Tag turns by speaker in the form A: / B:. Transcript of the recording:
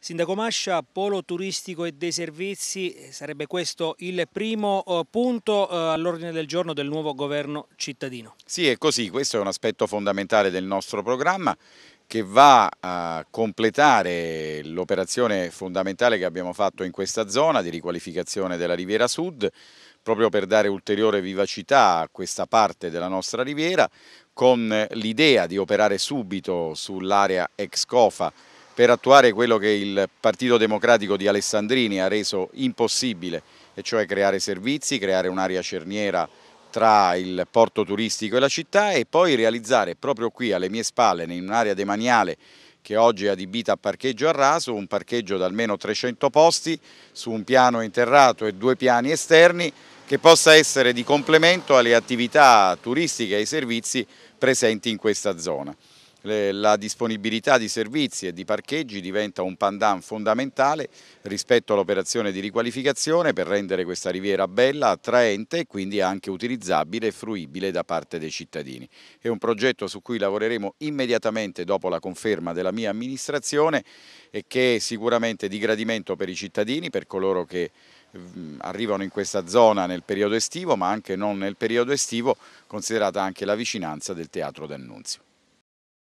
A: Sindaco Mascia, polo turistico e dei servizi, sarebbe questo il primo eh, punto eh, all'ordine del giorno del nuovo governo cittadino.
B: Sì, è così, questo è un aspetto fondamentale del nostro programma che va a completare l'operazione fondamentale che abbiamo fatto in questa zona di riqualificazione della Riviera Sud, proprio per dare ulteriore vivacità a questa parte della nostra riviera, con l'idea di operare subito sull'area ex Cofa per attuare quello che il Partito Democratico di Alessandrini ha reso impossibile, e cioè creare servizi, creare un'area cerniera tra il porto turistico e la città e poi realizzare proprio qui alle mie spalle, in un'area demaniale che oggi è adibita a parcheggio a raso, un parcheggio da almeno 300 posti su un piano interrato e due piani esterni che possa essere di complemento alle attività turistiche e ai servizi presenti in questa zona la disponibilità di servizi e di parcheggi diventa un pandan fondamentale rispetto all'operazione di riqualificazione per rendere questa riviera bella, attraente e quindi anche utilizzabile e fruibile da parte dei cittadini. È un progetto su cui lavoreremo immediatamente dopo la conferma della mia amministrazione e che è sicuramente di gradimento per i cittadini, per coloro che mm, arrivano in questa zona nel periodo estivo ma anche non nel periodo estivo considerata anche la vicinanza del Teatro d'Annunzio.